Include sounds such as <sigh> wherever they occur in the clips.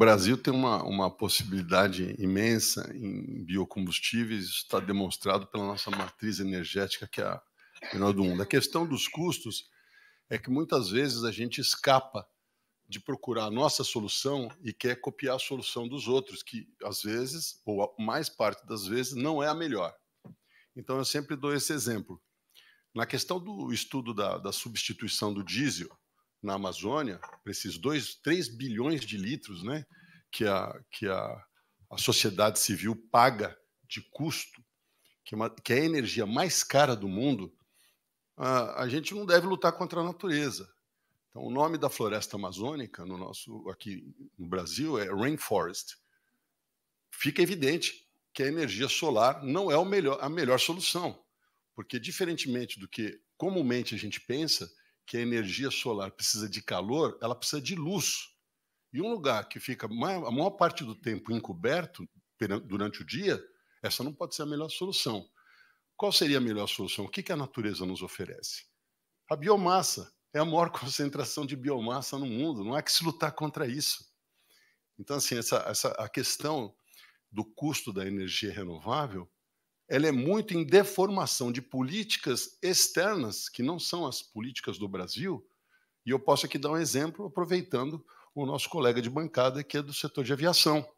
Brasil tem uma, uma possibilidade imensa em biocombustíveis, isso está demonstrado pela nossa matriz energética, que é a menor do mundo. A questão dos custos é que muitas vezes a gente escapa de procurar a nossa solução e quer copiar a solução dos outros, que às vezes, ou a mais parte das vezes, não é a melhor. Então eu sempre dou esse exemplo. Na questão do estudo da, da substituição do diesel, na Amazônia, para esses 2, 3 bilhões de litros né, que, a, que a, a sociedade civil paga de custo, que, é uma, que é a energia mais cara do mundo, a, a gente não deve lutar contra a natureza. Então, o nome da floresta amazônica no nosso aqui no Brasil é rainforest. Fica evidente que a energia solar não é melhor, a melhor solução, porque diferentemente do que comumente a gente pensa, que a energia solar precisa de calor, ela precisa de luz. E um lugar que fica a maior parte do tempo encoberto durante o dia, essa não pode ser a melhor solução. Qual seria a melhor solução? O que a natureza nos oferece? A biomassa é a maior <laughs> concentração de biomassa no mundo, não há que se lutar contra isso. Então, assim, essa, essa, a questão do custo da energia renovável ela é muito em deformação de políticas externas, que não são as políticas do Brasil. E eu posso aqui dar um exemplo, aproveitando o nosso colega de bancada, que é do setor de aviação.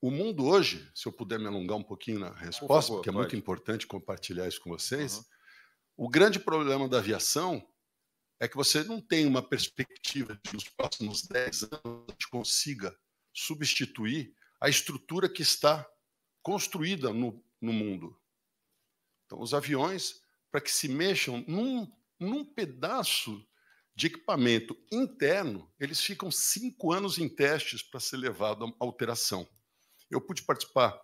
O mundo hoje, se eu puder me alongar um pouquinho na resposta, favor, porque é pode. muito importante compartilhar isso com vocês, uhum. o grande problema da aviação é que você não tem uma perspectiva de nos próximos 10 anos que consiga substituir a estrutura que está construída no, no mundo. Então, os aviões, para que se mexam num, num pedaço de equipamento interno, eles ficam cinco anos em testes para ser levado à alteração. Eu pude participar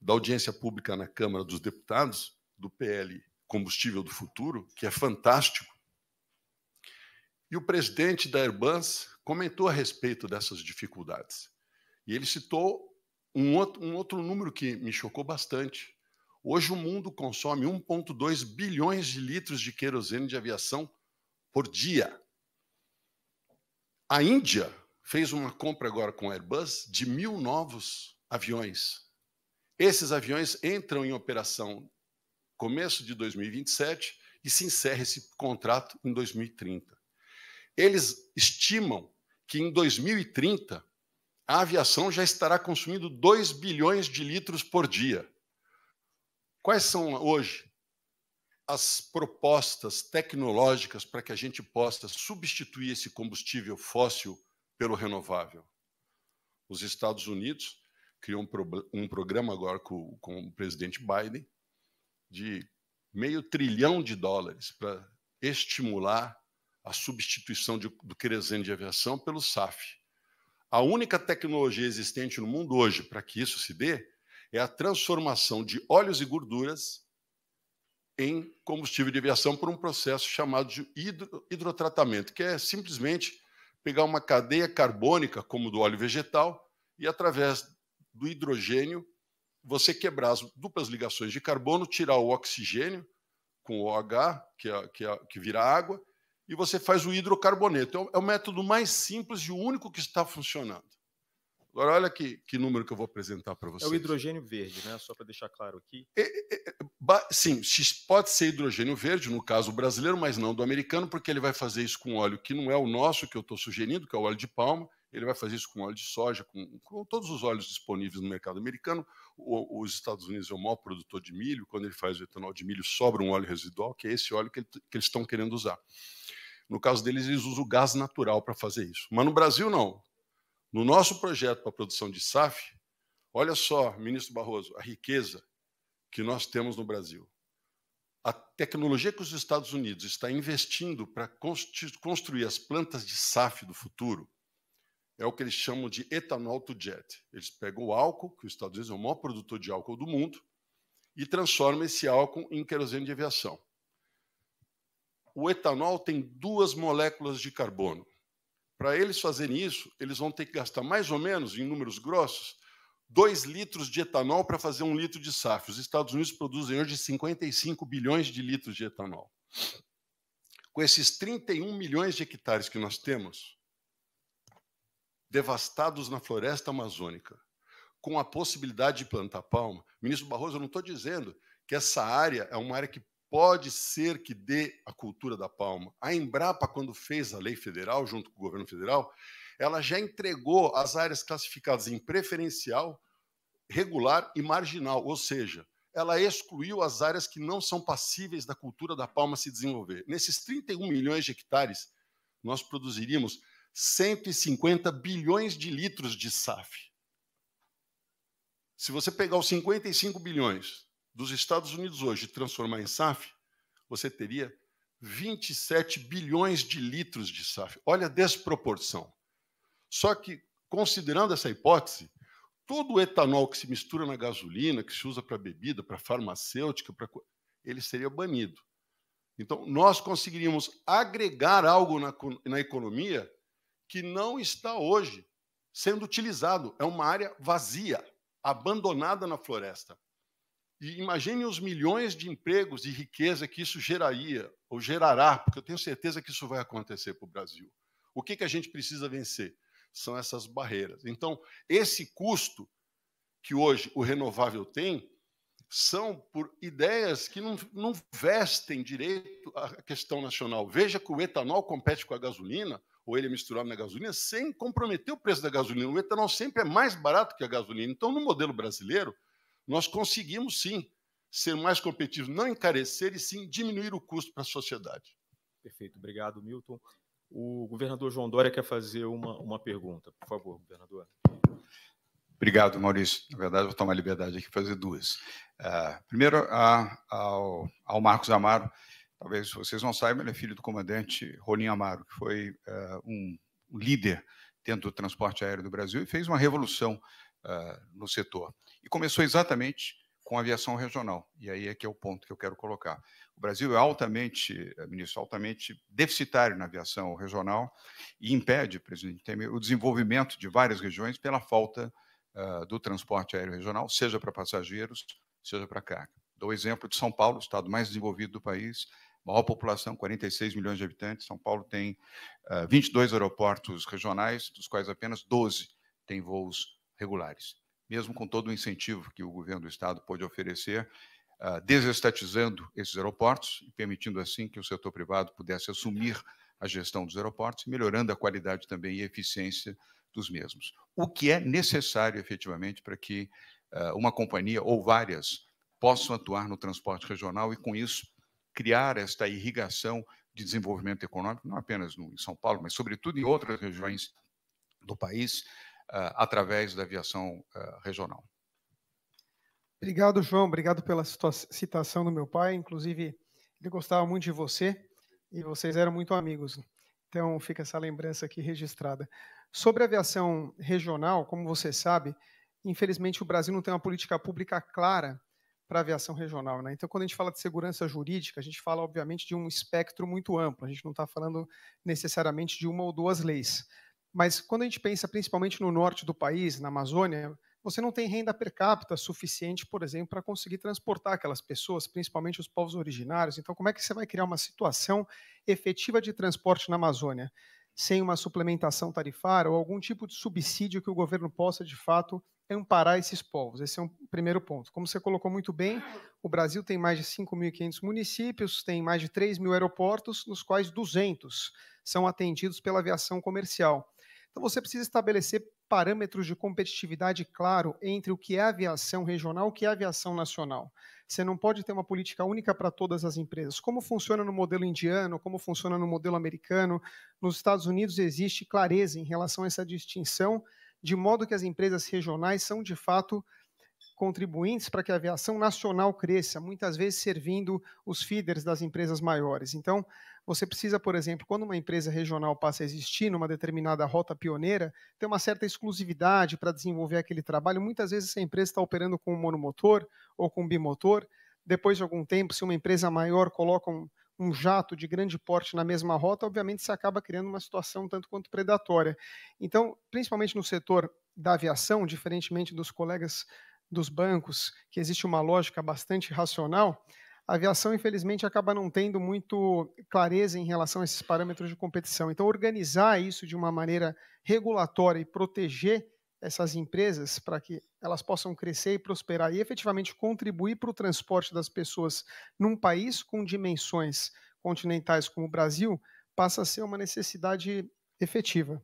da audiência pública na Câmara dos Deputados, do PL Combustível do Futuro, que é fantástico. E o presidente da Airbus comentou a respeito dessas dificuldades. E ele citou um outro, um outro número que me chocou bastante. Hoje o mundo consome 1,2 bilhões de litros de querosene de aviação por dia. A Índia fez uma compra agora com a Airbus de mil novos aviões. Esses aviões entram em operação começo de 2027 e se encerra esse contrato em 2030. Eles estimam que em 2030 a aviação já estará consumindo 2 bilhões de litros por dia. Quais são hoje as propostas tecnológicas para que a gente possa substituir esse combustível fóssil pelo renovável? Os Estados Unidos criou um, pro, um programa agora com, com o presidente Biden de meio trilhão de dólares para estimular a substituição de, do querosene de aviação pelo SAF. A única tecnologia existente no mundo hoje para que isso se dê é a transformação de óleos e gorduras em combustível de aviação por um processo chamado de hidro, hidrotratamento, que é simplesmente pegar uma cadeia carbônica, como do óleo vegetal, e através do hidrogênio você quebrar as duplas ligações de carbono, tirar o oxigênio com o OH, que, é, que, é, que vira água, e você faz o hidrocarboneto. É, é o método mais simples e o único que está funcionando. Agora, olha que, que número que eu vou apresentar para vocês. É o hidrogênio verde, né? Só para deixar claro aqui. É, é, é sim, pode ser hidrogênio verde, no caso brasileiro, mas não do americano, porque ele vai fazer isso com óleo que não é o nosso, que eu estou sugerindo, que é o óleo de palma. Ele vai fazer isso com óleo de soja, com, com todos os óleos disponíveis no mercado americano. O, os Estados Unidos é o maior produtor de milho. Quando ele faz o etanol de milho, sobra um óleo residual, que é esse óleo que, ele, que eles estão querendo usar. No caso deles, eles usam o gás natural para fazer isso. Mas no Brasil, não. No nosso projeto para a produção de SAF, olha só, ministro Barroso, a riqueza que nós temos no Brasil. A tecnologia que os Estados Unidos está investindo para construir as plantas de SAF do futuro é o que eles chamam de etanol to jet. Eles pegam o álcool, que os Estados Unidos é o maior produtor de álcool do mundo, e transformam esse álcool em querosene de aviação o etanol tem duas moléculas de carbono. Para eles fazerem isso, eles vão ter que gastar mais ou menos, em números grossos, 2 litros de etanol para fazer um litro de SAF. Os Estados Unidos produzem hoje 55 bilhões de litros de etanol. Com esses 31 milhões de hectares que nós temos, devastados na floresta amazônica, com a possibilidade de plantar palma, ministro Barroso, eu não estou dizendo que essa área é uma área que pode ser que dê a cultura da palma. A Embrapa, quando fez a lei federal, junto com o governo federal, ela já entregou as áreas classificadas em preferencial, regular e marginal, ou seja, ela excluiu as áreas que não são passíveis da cultura da palma se desenvolver. Nesses 31 milhões de hectares, nós produziríamos 150 bilhões de litros de SAF. Se você pegar os 55 bilhões dos Estados Unidos hoje transformar em SAF, você teria 27 bilhões de litros de SAF. Olha a desproporção. Só que, considerando essa hipótese, todo o etanol que se mistura na gasolina, que se usa para bebida, para farmacêutica, pra... ele seria banido. Então, nós conseguiríamos agregar algo na, na economia que não está hoje sendo utilizado. É uma área vazia, abandonada na floresta. E imagine os milhões de empregos e riqueza que isso geraria, ou gerará, porque eu tenho certeza que isso vai acontecer para o Brasil. O que, que a gente precisa vencer? São essas barreiras. Então, esse custo que hoje o renovável tem são por ideias que não, não vestem direito à questão nacional. Veja que o etanol compete com a gasolina, ou ele é misturado na gasolina, sem comprometer o preço da gasolina. O etanol sempre é mais barato que a gasolina. Então, no modelo brasileiro, nós conseguimos sim ser mais competitivos, não encarecer e sim diminuir o custo para a sociedade. Perfeito, obrigado, Milton. O governador João Dória quer fazer uma, uma pergunta, por favor, governador. Obrigado, Maurício. Na verdade, vou tomar liberdade aqui fazer duas. Uh, primeiro, a, ao, ao, Marcos Amaro. Talvez vocês não saibam, ele é filho do comandante Rolim Amaro, que foi uh, um, um líder dentro do transporte aéreo do Brasil e fez uma revolução uh, no setor e começou exatamente com a aviação regional. E aí é que é o ponto que eu quero colocar. O Brasil é altamente, eh, ministro, altamente deficitário na aviação regional e impede, presidente Temer, o desenvolvimento de várias regiões pela falta uh, do transporte aéreo regional, seja para passageiros, seja para carga. Dou o exemplo de São Paulo, o estado mais desenvolvido do país, maior população, 46 milhões de habitantes. São Paulo tem uh, ah, 22 aeroportos regionais, dos quais apenas 12 têm voos regulares mesmo com todo o incentivo que o governo do Estado pôde oferecer, ah, desestatizando esses aeroportos e permitindo assim que o setor privado pudesse assumir a gestão dos aeroportos, melhorando a qualidade também e eficiência dos mesmos. O que é necessário efetivamente para que ah, uma companhia ou várias possam atuar no transporte regional e, com isso, criar esta irrigação de desenvolvimento econômico, não apenas no, em São Paulo, mas, sobretudo, em outras regiões do país, ah, através da aviação ah, regional. Obrigado, João. Obrigado pela citação do meu pai. Inclusive, ele gostava muito de você e vocês eram muito amigos. Então, fica essa lembrança aqui registrada. Sobre a aviação regional, como você sabe, infelizmente o Brasil não tem uma política pública clara para a aviação regional. Né? Então, quando a gente fala de segurança jurídica, a gente fala, obviamente, de um espectro muito amplo. A gente não está falando necessariamente de uma ou duas leis. Mas quando a gente pensa principalmente no norte do país, na Amazônia, você não tem renda per capita suficiente, por exemplo, para conseguir transportar aquelas pessoas, principalmente os povos originários. Então, como é que você vai criar uma situação efetiva de transporte na Amazônia? Sem uma suplementação tarifária ou algum tipo de subsídio que o governo possa, de fato, amparar esses povos. Esse é um primeiro ponto. Como você colocou muito bem, o Brasil tem mais de 5.500 municípios, tem mais de 3 mil aeroportos, nos quais 200 são atendidos pela aviação comercial. Então você precisa estabelecer parâmetros de competitividade claro entre o que é aviação regional e o que é aviação nacional. Você não pode ter uma política única para todas as empresas. Como funciona no modelo indiano, como funciona no modelo americano, nos Estados Unidos existe clareza em relação a essa distinção, de modo que as empresas regionais são de fato contribuintes para que a aviação nacional cresça, muitas vezes servindo os feeders das empresas maiores. Então, você precisa, por exemplo, quando uma empresa regional passa a existir numa determinada rota pioneira, ter uma certa exclusividade para desenvolver aquele trabalho. Muitas vezes essa empresa está operando com um monomotor ou com um bimotor. Depois de algum tempo, se uma empresa maior coloca um, um jato de grande porte na mesma rota, obviamente se acaba criando uma situação tanto quanto predatória. Então, principalmente no setor da aviação, diferentemente dos colegas dos bancos, que existe uma lógica bastante racional, a aviação, infelizmente, acaba não tendo muito clareza em relação a esses parâmetros de competição. Então, organizar isso de uma maneira regulatória e proteger essas empresas para que elas possam crescer e prosperar e efetivamente contribuir para o transporte das pessoas num país com dimensões continentais como o Brasil, passa a ser uma necessidade efetiva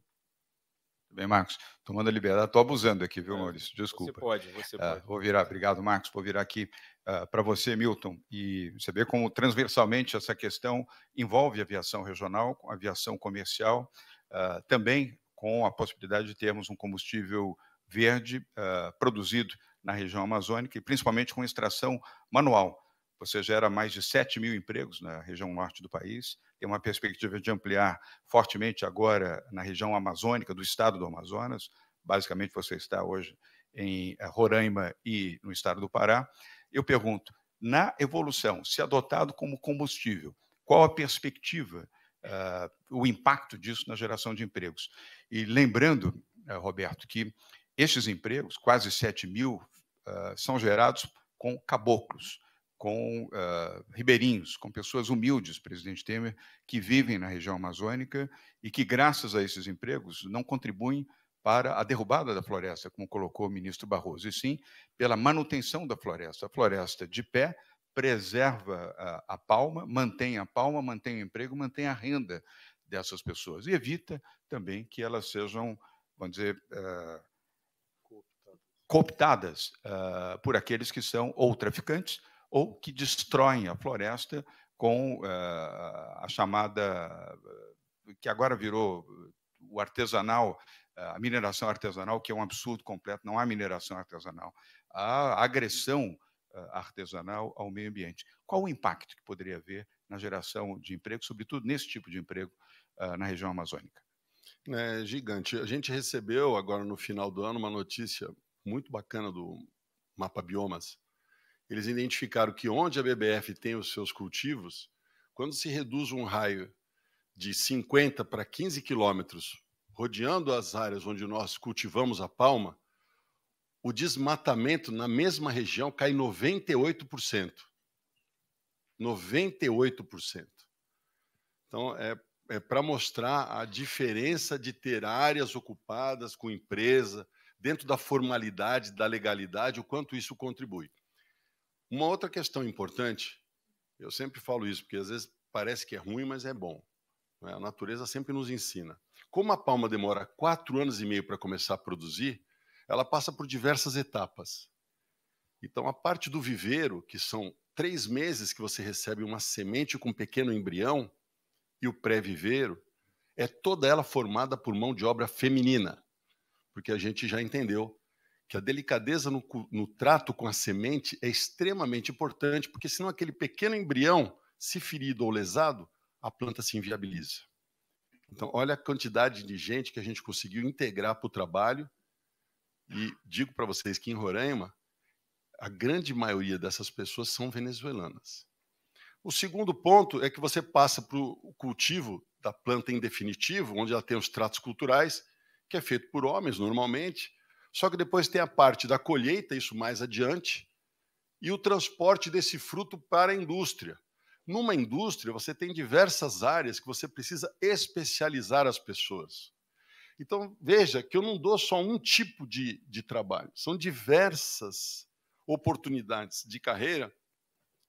bem, Marcos? Tomando a liberdade, estou abusando aqui, viu, é. Maurício? Desculpa. Você pode, você uh, pode. Vou virar, obrigado, Marcos. Vou virar aqui uh, ah, para você, Milton, e você vê como transversalmente essa questão envolve aviação regional, aviação comercial, uh, também com a possibilidade de termos um combustível verde produzido na região amazônica e principalmente com extração manual você gera mais de 7 mil empregos na região norte do país, tem uma perspectiva de ampliar fortemente agora na região amazônica, do estado do Amazonas, basicamente você está hoje em eh, Roraima e no estado do Pará. Eu pergunto, na evolução, se adotado como combustível, qual a perspectiva, uh, o impacto disso na geração de empregos? E lembrando, uh, Roberto, que estes empregos, quase 7 mil, uh, são gerados com caboclos com uh, ribeirinhos, com pessoas humildes, presidente Temer, que vivem na região amazônica e que, graças a esses empregos, não contribuem para a derrubada da floresta, como colocou o ministro Barroso, e sim pela manutenção da floresta. A floresta de pé preserva a, a palma, mantém a palma, mantém o emprego, mantém a renda dessas pessoas e evita também que elas sejam, vamos dizer, uh, cooptadas, cooptadas uh, por aqueles que são ou traficantes ou que destroem a floresta com eh, a chamada, eh, que agora virou eh, o artesanal, a mineração artesanal, que é um absurdo completo, não há mineração artesanal. Há agressão artesanal ao meio ambiente. Qual o impacto que poderia haver na geração de emprego, sobretudo nesse tipo de emprego na região amazônica? É gigante. A gente recebeu agora no final do ano uma notícia muito bacana do Mapa Biomas, eles identificaram que onde a BBF tem os seus cultivos, quando se reduz um raio de 50 para 15 quilômetros, rodeando as áreas onde nós cultivamos a palma, o desmatamento na mesma região cai 98%. 98%. Então, é, é para mostrar a diferença de ter áreas ocupadas com empresa, dentro da formalidade, da legalidade, o quanto isso contribui. Uma outra questão importante, eu sempre falo isso, porque às vezes parece que é ruim, mas é bom. Né? A natureza sempre nos ensina. Como a palma demora quatro anos e meio para começar a produzir, ela passa por diversas etapas. Então, a parte do viveiro, que são três meses que você recebe uma semente com um pequeno embrião, e o pré-viveiro, é toda ela formada por mão de obra feminina, porque a gente já entendeu que a delicadeza no, no, trato com a semente é extremamente importante, porque senão aquele pequeno embrião, se ferido ou lesado, a planta se inviabiliza. Então, olha a quantidade de gente que a gente conseguiu integrar para o trabalho. E digo para vocês que em Roraima, a grande maioria dessas pessoas são venezuelanas. O segundo ponto é que você passa para o cultivo da planta em definitivo, onde ela tem os tratos culturais, que é feito por homens normalmente, só que depois tem a parte da colheita, isso mais adiante, e o transporte desse fruto para a indústria. Numa indústria, você tem diversas áreas que você precisa especializar as pessoas. Então, veja que eu não dou só um tipo de, de trabalho, são diversas oportunidades de carreira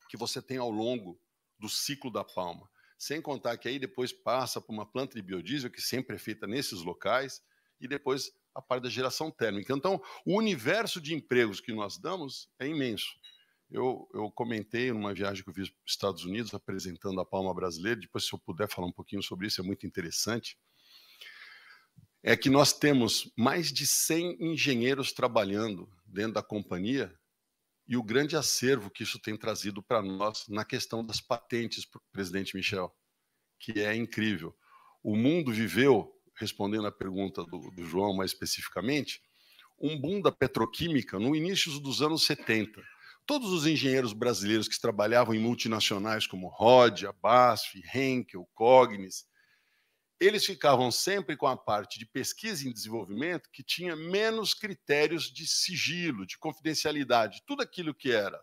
que você tem ao longo do ciclo da palma. Sem contar que aí depois passa por uma planta de biodiesel, que sempre é feita nesses locais, e depois a parte da geração térmica. Então, o universo de empregos que nós damos é imenso. Eu, eu comentei numa viagem que eu fiz para os Estados Unidos, apresentando a Palma Brasileira, depois, se eu puder falar um pouquinho sobre isso, é muito interessante. É que nós temos mais de 100 engenheiros trabalhando dentro da companhia e o grande acervo que isso tem trazido para nós na questão das patentes, presidente Michel, que é incrível. O mundo viveu respondendo à pergunta do, do João mais especificamente, um boom da petroquímica no início dos anos 70. Todos os engenheiros brasileiros que trabalhavam em multinacionais como Rod, Basf, Henkel, Cognis, eles ficavam sempre com a parte de pesquisa e desenvolvimento que tinha menos critérios de sigilo, de confidencialidade. Tudo aquilo que era,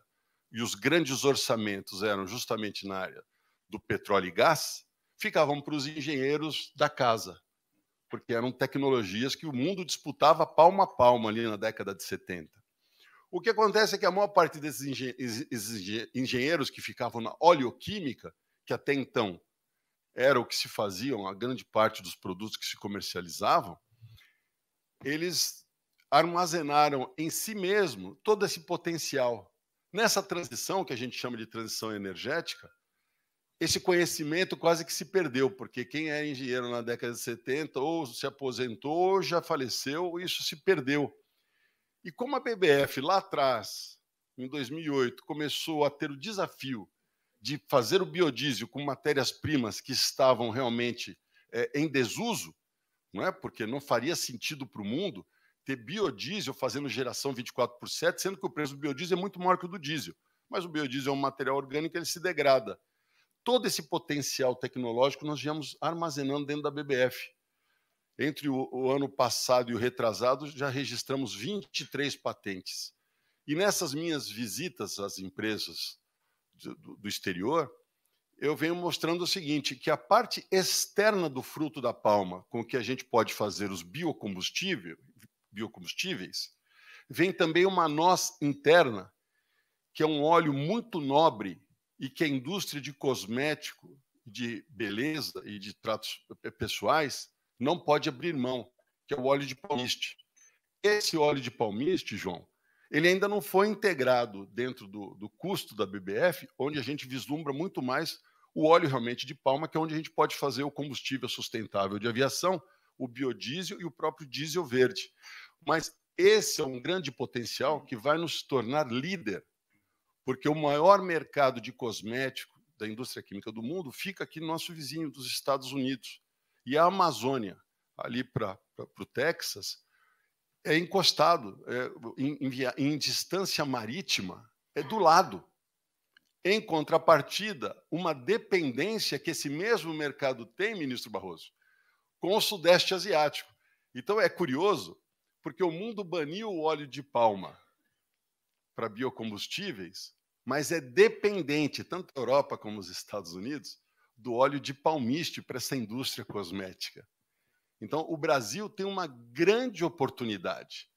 e os grandes orçamentos eram justamente na área do petróleo e gás, ficavam para os engenheiros da casa porque eram tecnologias que o mundo disputava palma a palma ali na década de 70. O que acontece é que a maior parte desses engenheiros que ficavam na oleoquímica, que até então era o que se faziam, a grande parte dos produtos que se comercializavam, eles armazenaram em si mesmo todo esse potencial. Nessa transição, que a gente chama de transição energética, esse conhecimento quase que se perdeu, porque quem era engenheiro na década de 70 ou se aposentou ou já faleceu, isso se perdeu. E como a BBF lá atrás, em 2008, começou a ter o desafio de fazer o biodiesel com matérias-primas que estavam realmente é, em desuso, não é? porque não faria sentido para o mundo ter biodiesel fazendo geração 24 por 7, sendo que o preço do biodiesel é muito maior que o do diesel. Mas o biodiesel é um material orgânico, ele se degrada todo esse potencial tecnológico nós viemos armazenando dentro da BBF. Entre o, o ano passado e o retrasado, já registramos 23 patentes. E nessas minhas visitas às empresas do, do exterior, eu venho mostrando o seguinte, que a parte externa do fruto da palma, com que a gente pode fazer os biocombustíveis, biocombustíveis vem também uma noz interna, que é um óleo muito nobre e que a indústria de cosmético, de beleza e de tratos pessoais não pode abrir mão, que é o óleo de palmiste. Esse óleo de palmiste, João, ele ainda não foi integrado dentro do, do custo da BBF, onde a gente vislumbra muito mais o óleo realmente de palma, que é onde a gente pode fazer o combustível sustentável de aviação, o biodiesel e o próprio diesel verde. Mas esse é um grande potencial que vai nos tornar líder porque o maior mercado de cosmético da indústria química do mundo fica aqui no nosso vizinho, dos Estados Unidos. E a Amazônia, ali para o Texas, é encostado, é, em, em, via, em distância marítima, é do lado. Em contrapartida, uma dependência que esse mesmo mercado tem, ministro Barroso, com o Sudeste Asiático. Então é curioso, porque o mundo baniu o óleo de palma para biocombustíveis mas é dependente, tanto a Europa como os Estados Unidos, do óleo de palmiste para essa indústria cosmética. Então, o Brasil tem uma grande oportunidade,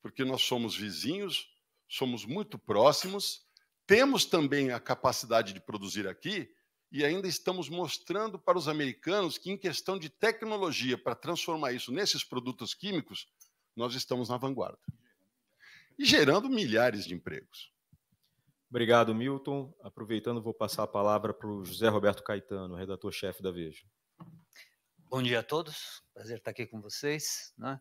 porque nós somos vizinhos, somos muito próximos, temos também a capacidade de produzir aqui e ainda estamos mostrando para os americanos que, em questão de tecnologia para transformar isso nesses produtos químicos, nós estamos na vanguarda. E gerando milhares de empregos. Obrigado, Milton. Aproveitando, vou passar a palavra para o José Roberto Caetano, redator-chefe da Veja. Bom dia a todos, prazer estar aqui com vocês. Né?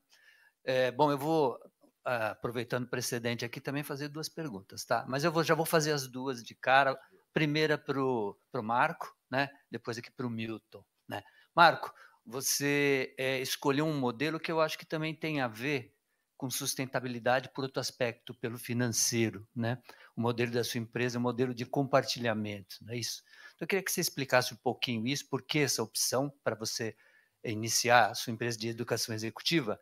É, bom, eu vou, ah, aproveitando o precedente aqui, também fazer duas perguntas, tá? Mas eu vou, já vou fazer as duas de cara. Primeira para o Marco, né? depois aqui para o Milton. Né? Marco, você é, escolheu um modelo que eu acho que também tem a ver com sustentabilidade por outro aspecto, pelo financeiro, né? o modelo da sua empresa, o modelo de compartilhamento, não é isso? Então, eu queria que você explicasse um pouquinho isso, por que essa opção para você iniciar a sua empresa de educação executiva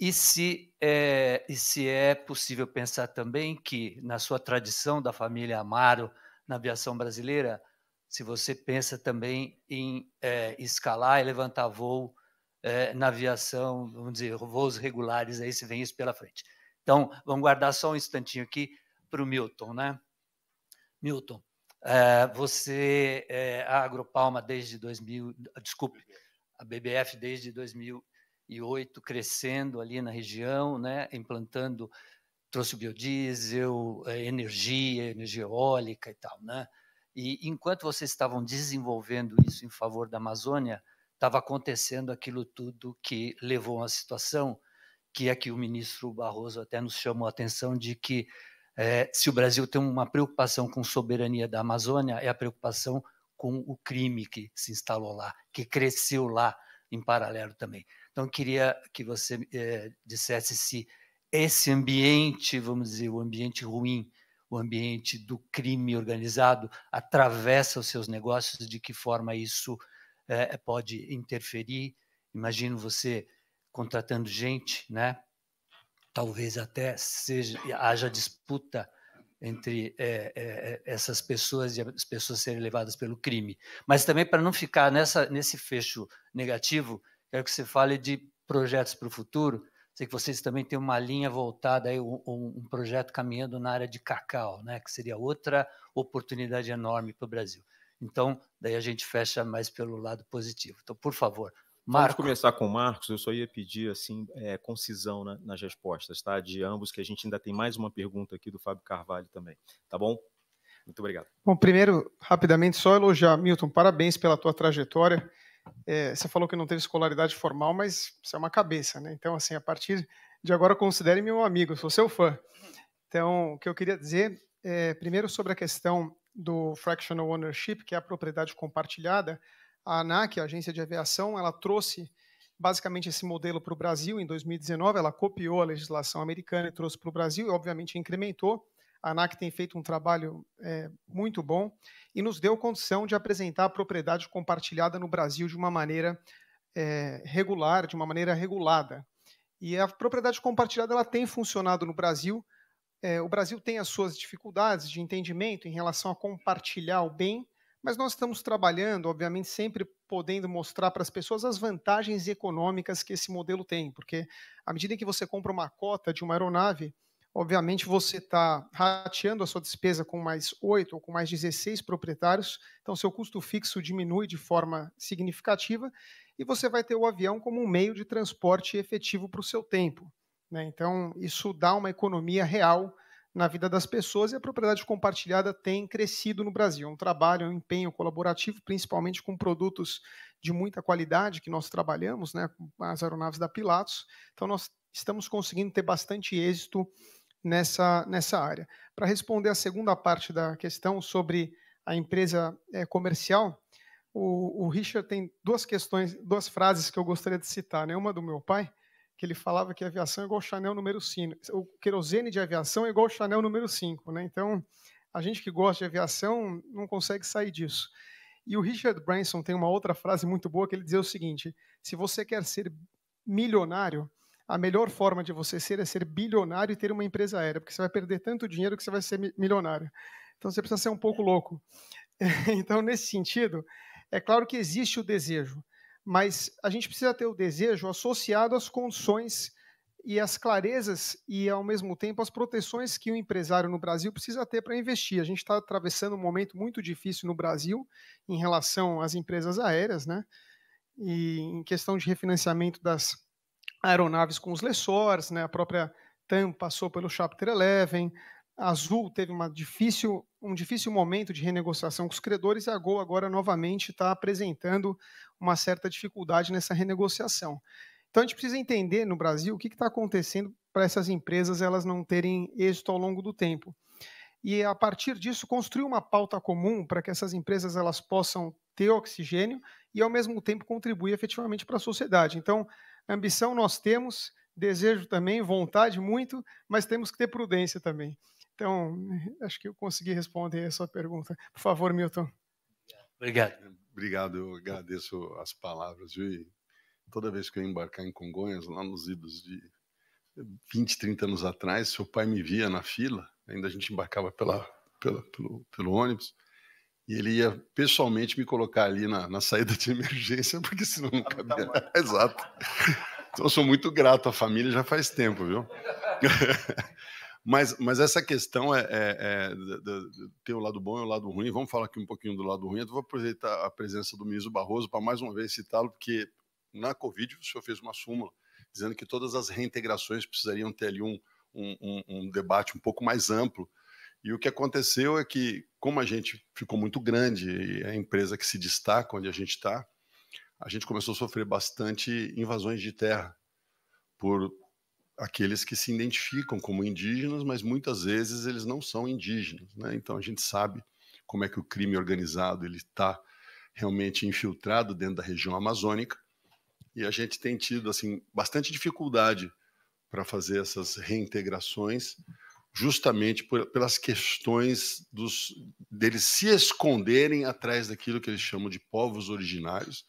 e se, é, e se é possível pensar também que, na sua tradição da família Amaro na aviação brasileira, se você pensa também em é, escalar e levantar voo é, na aviação, vamos dizer, voos regulares, aí se vem isso pela frente. Então, vamos guardar só um instantinho aqui para o Milton, né? Milton, é, você é a Agropalma desde 2000, desculpe, a BBF desde 2008, crescendo ali na região, né? Implantando, trouxe biodiesel, é, energia, energia eólica e tal, né? E enquanto vocês estavam desenvolvendo isso em favor da Amazônia, estava acontecendo aquilo tudo que levou a uma situação que é que o ministro Barroso até nos chamou a atenção de que é, se o Brasil tem uma preocupação com soberania da Amazônia, é a preocupação com o crime que se instalou lá, que cresceu lá em paralelo também. Então, queria que você é, dissesse se esse ambiente, vamos dizer, o ambiente ruim, o ambiente do crime organizado, atravessa os seus negócios, de que forma isso é, pode interferir. Imagino você contratando gente né, talvez até seja haja disputa entre é, é, essas pessoas e as pessoas serem levadas pelo crime. Mas também para não ficar nessa, nesse fecho negativo, quero que você fale de projetos para o futuro. Sei que vocês também têm uma linha voltada aí, um, um projeto caminhando na área de cacau, né? Que seria outra oportunidade enorme para o Brasil. Então, daí a gente fecha mais pelo lado positivo. Então, por favor, Marco. Vamos começar com o Marcos. Eu só ia pedir assim é, concisão na, nas respostas, tá? De ambos, que a gente ainda tem mais uma pergunta aqui do Fábio Carvalho também, tá bom? Muito obrigado. Bom, primeiro, rapidamente, só elogiar, Milton. Parabéns pela tua trajetória. É, você falou que não teve escolaridade formal, mas você é uma cabeça, né? Então, assim, a partir de agora considere meu amigo. Sou seu fã. Então, o que eu queria dizer é, primeiro sobre a questão do fractional ownership, que é a propriedade compartilhada a ANAC, a Agência de Aviação, ela trouxe basicamente esse modelo para o Brasil em 2019. Ela copiou a legislação americana e trouxe para o Brasil e, obviamente, incrementou. A ANAC tem feito um trabalho é, muito bom e nos deu condição de apresentar a propriedade compartilhada no Brasil de uma maneira é, regular, de uma maneira regulada. E a propriedade compartilhada ela tem funcionado no Brasil. É, o Brasil tem as suas dificuldades de entendimento em relação a compartilhar o bem mas nós estamos trabalhando, obviamente, sempre podendo mostrar para as pessoas as vantagens econômicas que esse modelo tem, porque à medida que você compra uma cota de uma aeronave, obviamente você está rateando a sua despesa com mais 8 ou com mais 16 proprietários, então seu custo fixo diminui de forma significativa e você vai ter o avião como um meio de transporte efetivo para o seu tempo. Né? Então, isso dá uma economia real na vida das pessoas e a propriedade compartilhada tem crescido no Brasil. É um trabalho, é um empenho colaborativo, principalmente com produtos de muita qualidade que nós trabalhamos, né, as aeronaves da Pilatos. Então, nós estamos conseguindo ter bastante êxito nessa, nessa área. Para responder a segunda parte da questão sobre a empresa é, comercial, o, o, Richard tem duas questões, duas frases que eu gostaria de citar. Né? Uma do meu pai, que ele falava que aviação é igual Chanel número 5. O querosene de aviação é igual Chanel número 5. Né? Então, a gente que gosta de aviação não consegue sair disso. E o Richard Branson tem uma outra frase muito boa que ele dizia o seguinte: se você quer ser milionário, a melhor forma de você ser é ser bilionário e ter uma empresa aérea, porque você vai perder tanto dinheiro que você vai ser milionário. Então você precisa ser um pouco louco. <laughs> Então, nesse sentido, é claro que existe o desejo mas a gente precisa ter o desejo associado às condições e às clarezas e, ao mesmo tempo, às proteções que o empresário no Brasil precisa ter para investir. A gente está atravessando um momento muito difícil no Brasil em relação às empresas aéreas, né? E em questão de refinanciamento das aeronaves com os lessors, né? A própria TAM passou pelo Chapter 11, a Azul teve difícil, um difícil momento de renegociação com os credores e a Gol agora novamente está apresentando uma certa dificuldade nessa renegociação. Então a gente precisa entender no Brasil o que está acontecendo para essas empresas elas não terem êxito ao longo do tempo. E a partir disso construir uma pauta comum para que essas empresas elas possam ter oxigênio e ao mesmo tempo contribuir efetivamente para a sociedade. Então, ambição nós temos, desejo também, vontade muito, mas temos que ter prudência também. Então, <laughs> acho que eu consegui responder a sua pergunta. Por favor, Milton. Obrigado. Obrigado, eu agradeço as palavras. E toda vez que eu embarcar em Congonhas, lá nos idos de 20, 30 anos atrás, seu pai me via na fila, ainda a gente embarcava pela, pela pelo, pelo ônibus, e ele ia pessoalmente me colocar ali na, na saída de emergência, <laughs> porque senão não cabia. <laughs> Exato. Então, eu sou muito grato à família já faz tempo, viu? Mas, mas essa questão é, é, é ter o lado bom e o lado ruim. Vamos falar aqui um pouquinho do lado ruim. Eu vou aproveitar a presença do ministro Barroso para mais uma vez citá-lo, porque na Covid o senhor fez uma súmula dizendo que todas as reintegrações precisariam ter ali um, um, um debate um pouco mais amplo. E o que aconteceu é que, como a gente ficou muito grande e é a empresa que se destaca onde a gente está, a gente começou a sofrer bastante invasões de terra por aqueles que se identificam como indígenas, mas muitas vezes eles não são indígenas. Né? Então a gente sabe como é que o crime organizado ele está realmente infiltrado dentro da região amazônica e a gente tem tido assim bastante dificuldade para fazer essas reintegrações justamente por, pelas questões dos, deles se esconderem atrás daquilo que eles chamam de povos originários,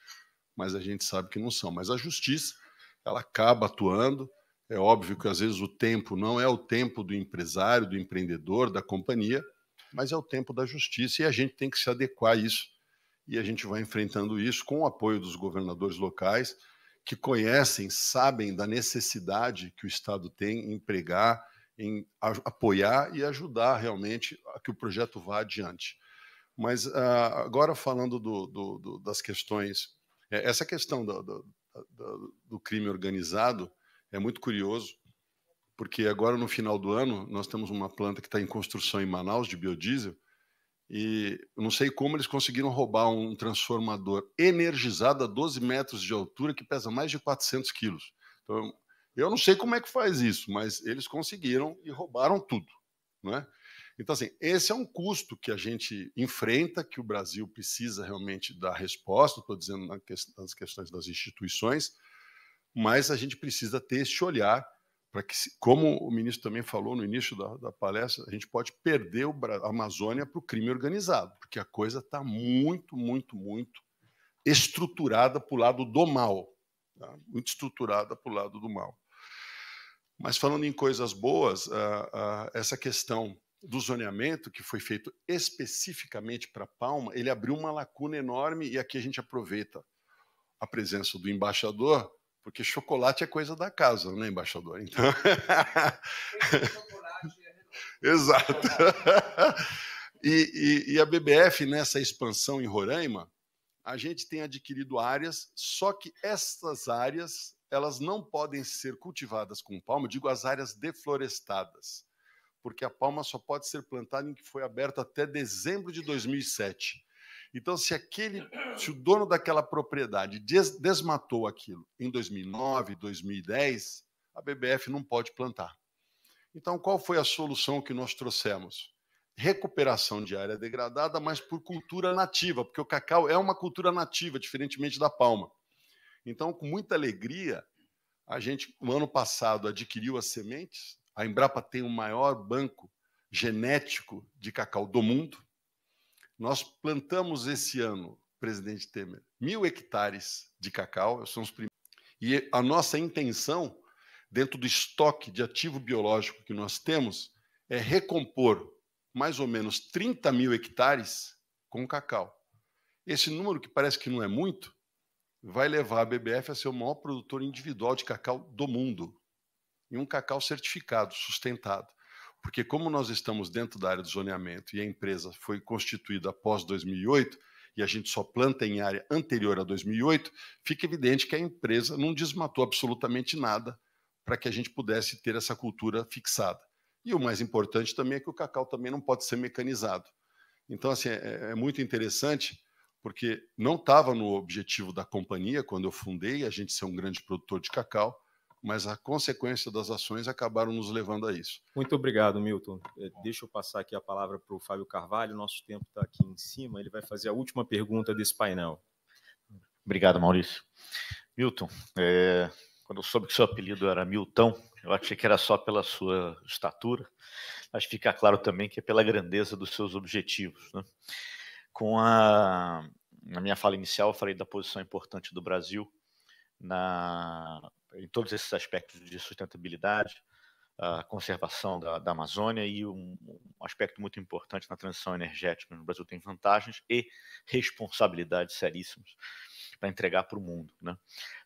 mas a gente sabe que não são. Mas a justiça ela acaba atuando é óbvio que às vezes o tempo não é o tempo do empresário, do empreendedor, da companhia, mas é o tempo da justiça e a gente tem que se adequar a isso. E a gente vai enfrentando isso com o apoio dos governadores locais, que conhecem, sabem da necessidade que o Estado tem em empregar, em apoiar e ajudar realmente a que o projeto vá adiante. Mas uh, agora falando do, do, do, das questões, é, essa questão do, crime organizado, é muito curioso, porque agora no final do ano nós temos uma planta que está em construção em Manaus de biodiesel e eu não sei como eles conseguiram roubar um transformador energizado a 12 metros de altura que pesa mais de 400 quilos. Então, eu não sei como é que faz isso, mas eles conseguiram e roubaram tudo, é? Então, assim, esse é um custo que a gente enfrenta, que o Brasil precisa realmente dar resposta, estou dizendo nas questões das instituições, mas a gente precisa ter esse olhar para que, como o ministro também falou no início da, da palestra, a gente pode perder o, a Amazônia para o crime organizado, porque a coisa está muito, muito, muito estruturada para o lado do mal, tá? muito estruturada para o lado do mal. Mas falando em coisas boas, uh, uh, essa questão do zoneamento que foi feito especificamente para Palma, ele abriu uma lacuna enorme e aqui a gente aproveita a presença do embaixador porque chocolate é coisa da casa, né, embaixador? Então. É <laughs> Exato. <laughs> E, e, e, a BBF, nessa expansão em Roraima, a gente tem adquirido áreas, só que essas áreas elas não podem ser cultivadas com palma, digo as áreas deflorestadas, porque a palma só pode ser plantada em que foi aberta até dezembro de 2007. Então, se aquele, se o dono daquela propriedade des, desmatou aquilo em 2009, 2010, a BBF não pode plantar. Então, qual foi a solução que nós trouxemos? Recuperação de área degradada, mas por cultura nativa, porque o cacau é uma cultura nativa, diferentemente da palma. Então, com muita alegria, a gente, no ano passado, adquiriu as sementes. A Embrapa tem o maior banco genético de cacau do mundo. Nós plantamos esse ano, presidente Temer, mil hectares de cacau, são os primeiros. E a nossa intenção, dentro do estoque de ativo biológico que nós temos, é recompor mais ou menos 30 mil hectares com cacau. Esse número, que parece que não é muito, vai levar a BBF a ser o maior produtor individual de cacau do mundo. E um cacau certificado, sustentado. Porque como nós estamos dentro da área do zoneamento e a empresa foi constituída após 2008 e a gente só planta em área anterior a 2008, fica evidente que a empresa não desmatou absolutamente nada para que a gente pudesse ter essa cultura fixada. E o mais importante também é que o cacau também não pode ser mecanizado. Então, assim, é, é muito interessante porque não estava no objetivo da companhia quando eu fundei a gente ser um grande produtor de cacau, mas a consequência das ações acabaram nos levando a isso. Muito obrigado, Milton. É, deixa eu passar aqui a palavra para o Fábio Carvalho, nosso tempo está aqui em cima, ele vai fazer a última pergunta desse painel. Obrigado, Maurício. Milton, é, quando eu soube que seu apelido era Milton, eu achei que era só pela sua estatura, mas fica claro também que é pela grandeza dos seus objetivos. Né? Com a, na minha fala inicial, eu falei da posição importante do Brasil na em todos esses aspectos de sustentabilidade, a conservação da, da Amazônia e um, um, aspecto muito importante na transição energética no Brasil tem vantagens e responsabilidades seríssimas para entregar para o mundo, né?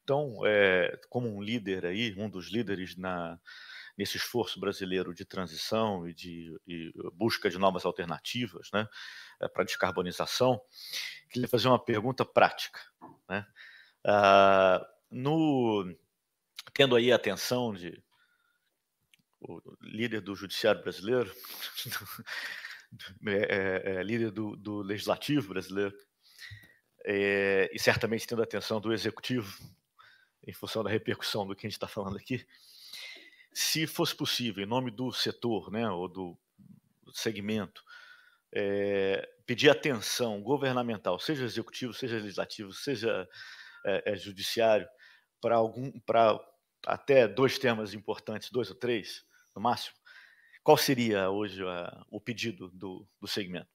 Então, é, como um líder aí, um dos líderes na nesse esforço brasileiro de transição e de e busca de novas alternativas né, é, para descarbonização, queria fazer uma pergunta prática. Né? Ah, no, tendo aí a atenção de o líder do judiciário brasileiro, <laughs> é, é, é, líder do, do, legislativo brasileiro, é, e certamente tendo a atenção do executivo, em função da repercussão do que a gente está falando aqui, se fosse possível, em nome do setor, né, ou do segmento, é, pedir atenção governamental, seja executivo, seja legislativo, seja é, judiciário, para algum para até dois temas importantes, dois ou três, no máximo, qual seria hoje a, o pedido do, do segmento?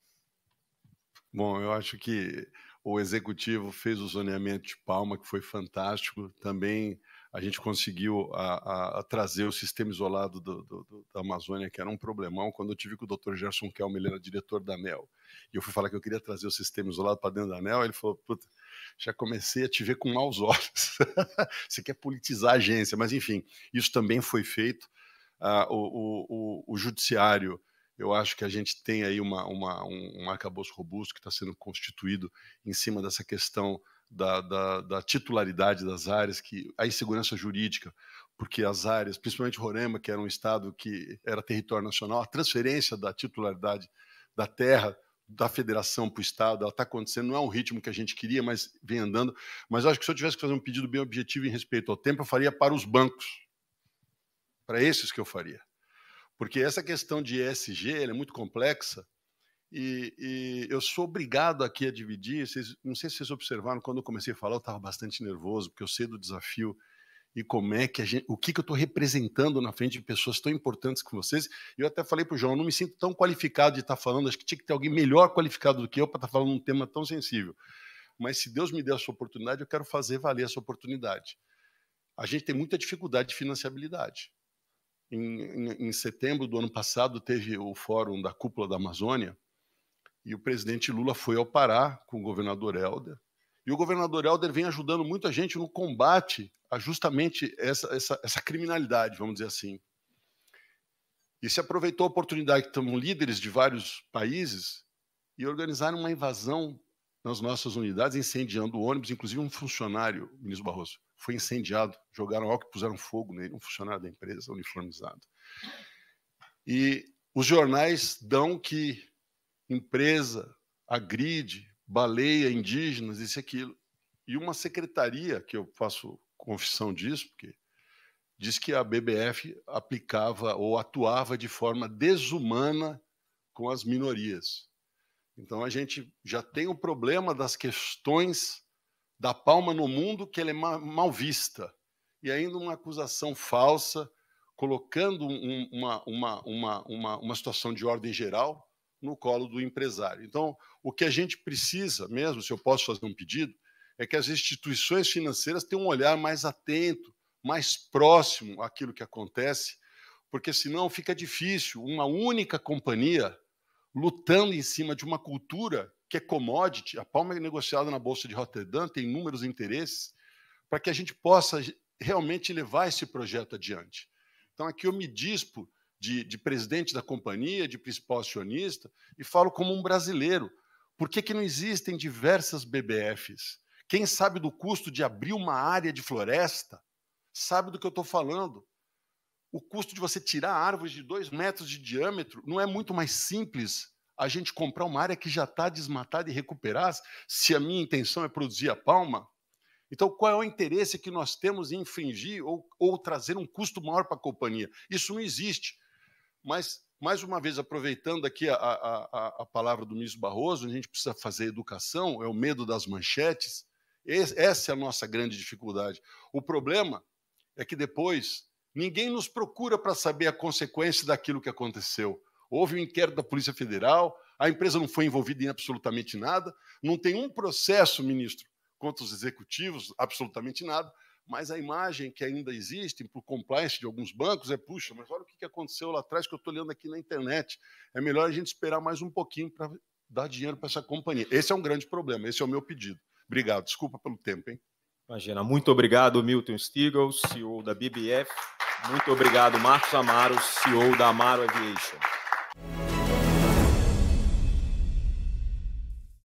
Bom, eu acho que o executivo fez o zoneamento de Palma, que foi fantástico. Também a gente conseguiu a, a, a trazer o sistema isolado do, do, da Amazônia, que era um problemão. Quando eu tive com o Dr. Gerson Kelm, ele era diretor da ANEL, e eu fui falar que eu queria trazer o sistema isolado para dentro da ANEL, ele falou: Puta, já comecei a te ver com maus <laughs> olhos. Você quer politizar a agência, mas enfim, isso também foi feito. Ah, o, o, o, judiciário, eu acho que a gente tem aí uma, uma, um, um arcabouço robusto que está sendo constituído em cima dessa questão da, da, da, titularidade das áreas, que a insegurança jurídica, porque as áreas, principalmente Roraima, que era um estado que era território nacional, a transferência da titularidade da terra da federação para o Estado, ela está acontecendo, não é um ritmo que a gente queria, mas vem andando. Mas acho que se eu tivesse que fazer um pedido bem objetivo em respeito ao tempo, eu faria para os bancos. Para esses que eu faria. Porque essa questão de ESG é muito complexa e, e, eu sou obrigado aqui a dividir. Vocês, não sei se vocês observaram, quando eu comecei a falar, eu estava bastante nervoso, porque eu sei do desafio e como é que gente, o que, que eu estou representando na frente de pessoas tão importantes como vocês. Eu até falei para o João, não me sinto tão qualificado de estar tá falando, acho que tinha que ter alguém melhor qualificado do que eu para estar tá falando um tema tão sensível. Mas se Deus me der essa oportunidade, eu quero fazer valer essa oportunidade. A gente tem muita dificuldade de financiabilidade. Em, em, em setembro do ano passado, teve o fórum da Cúpula da Amazônia e o presidente Lula foi ao Pará com o governador Helder. E o governador Helder vem ajudando muita gente no combate a justamente essa, essa, essa criminalidade, vamos dizer assim. E se aproveitou a oportunidade que estão líderes de vários países e organizaram uma invasão nas nossas unidades, incendiando ônibus, inclusive um funcionário, ministro Barroso, foi incendiado, jogaram álcool e puseram fogo nele, um funcionário da empresa uniformizado. E os jornais dão que empresa agride, baleia indígenas, isso e aquilo. E uma secretaria, que eu faço confissão disso, porque diz que a BBF aplicava ou atuava de forma desumana com as minorias. Então a gente já tem o problema das questões da palma no mundo que ela é mal vista. E ainda uma acusação falsa, colocando um, uma, uma, uma, uma, uma situação de ordem geral no colo do empresário. Então, o que a gente precisa mesmo, se eu posso fazer um pedido, é que as instituições financeiras tenham um olhar mais atento, mais próximo àquilo que acontece, porque senão fica difícil uma única companhia lutando em cima de uma cultura que é commodity, a palma é negociada na Bolsa de Rotterdam, tem inúmeros interesses, para que a gente possa realmente levar esse projeto adiante. Então, aqui eu me dispo de, de, presidente da companhia, de principal acionista, e falo como um brasileiro. Por que, que não existem diversas BBFs? Quem sabe do custo de abrir uma área de floresta sabe do que eu estou falando. O custo de você tirar árvores de dois metros de diâmetro não é muito mais simples a gente comprar uma área que já está desmatada e recuperar, se a minha intenção é produzir a palma? Então, qual é o interesse que nós temos em infringir ou, ou trazer um custo maior para a companhia? Isso não existe. Mas, mais uma vez, aproveitando aqui a, a, a, a palavra do ministro Barroso, a gente precisa fazer educação, é o medo das manchetes. Essa é a nossa grande dificuldade. O problema é que depois ninguém nos procura para saber a consequência daquilo que aconteceu. Houve um inquérito da Polícia Federal, a empresa não foi envolvida em absolutamente nada, não tem um processo, ministro, contra os executivos, absolutamente nada, mas a imagem que ainda existe por compliance de alguns bancos é: puxa, mas olha o que aconteceu lá atrás que eu estou olhando aqui na internet. É melhor a gente esperar mais um pouquinho para dar dinheiro para essa companhia. Esse é um grande problema, esse é o meu pedido. Obrigado, desculpa pelo tempo, hein? Imagina, muito obrigado, Milton Stigl, CEO da BBF. Muito obrigado, Marcos Amaro, CEO da Amaro Aviation.